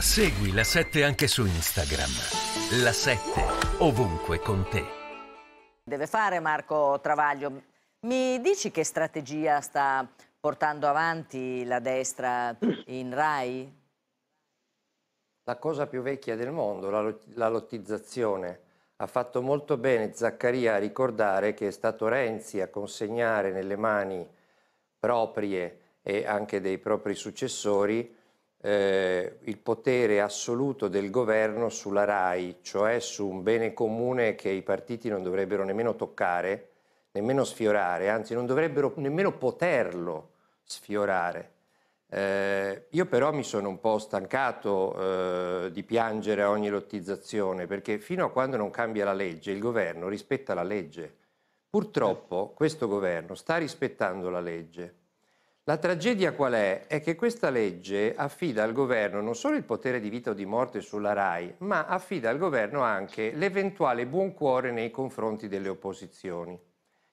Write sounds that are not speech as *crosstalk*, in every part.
Segui la 7 anche su Instagram. La 7 ovunque con te. Deve fare Marco Travaglio. Mi dici che strategia sta portando avanti la destra in Rai? La cosa più vecchia del mondo, la, la lottizzazione. Ha fatto molto bene Zaccaria a ricordare che è stato Renzi a consegnare nelle mani proprie e anche dei propri successori eh, il potere assoluto del governo sulla RAI, cioè su un bene comune che i partiti non dovrebbero nemmeno toccare, nemmeno sfiorare, anzi non dovrebbero nemmeno poterlo sfiorare. Eh, io però mi sono un po' stancato eh, di piangere a ogni lottizzazione perché fino a quando non cambia la legge il governo rispetta la legge. Purtroppo questo governo sta rispettando la legge la tragedia qual è? È che questa legge affida al governo non solo il potere di vita o di morte sulla RAI, ma affida al governo anche l'eventuale buon cuore nei confronti delle opposizioni.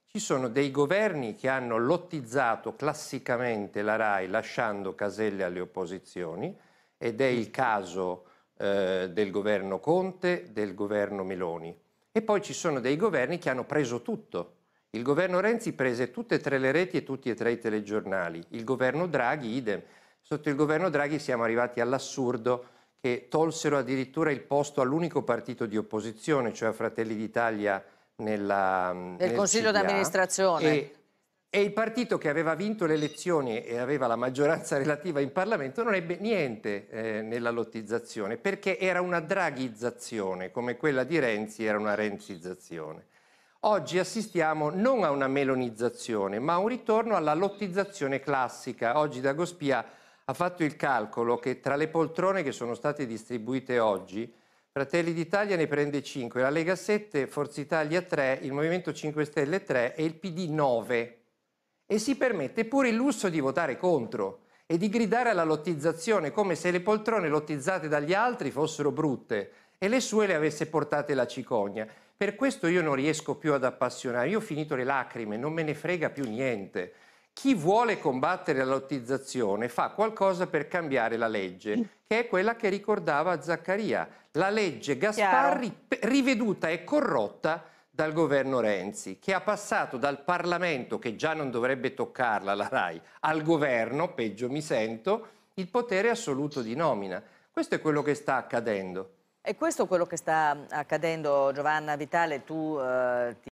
Ci sono dei governi che hanno lottizzato classicamente la RAI lasciando caselle alle opposizioni ed è il caso eh, del governo Conte, del governo Meloni. E poi ci sono dei governi che hanno preso tutto il governo Renzi prese tutte e tre le reti e tutti e tre i telegiornali, il governo Draghi idem. Sotto il governo Draghi siamo arrivati all'assurdo che tolsero addirittura il posto all'unico partito di opposizione, cioè a Fratelli d'Italia nella, mm, nel, Consiglio d'amministrazione. E, e il partito che aveva vinto le elezioni e aveva la maggioranza *laughs* relativa in Parlamento non ebbe niente eh, nella lottizzazione, perché era una draghizzazione, come quella di Renzi era una renzizzazione. Oggi assistiamo non a una melonizzazione, ma a un ritorno alla lottizzazione classica. Oggi Dagospia ha fatto il calcolo che tra le poltrone che sono state distribuite oggi, Fratelli d'Italia ne prende 5, la Lega 7, Forza Italia 3, il Movimento 5 Stelle 3 e il PD 9. E si permette pure il lusso di votare contro e di gridare alla lottizzazione come se le poltrone lottizzate dagli altri fossero brutte e le sue le avesse portate la cicogna. Per questo io non riesco più ad appassionare, io ho finito le lacrime, non me ne frega più niente. Chi vuole combattere la lottizzazione fa qualcosa per cambiare la legge, mm. che è quella che ricordava Zaccaria. La legge Gasparri riveduta e corrotta dal governo Renzi, che ha passato dal Parlamento, che già non dovrebbe toccarla la RAI, al governo, peggio mi sento, il potere assoluto di nomina. Questo è quello che sta accadendo. E questo è quello che sta accadendo, Giovanna Vitale, tu eh,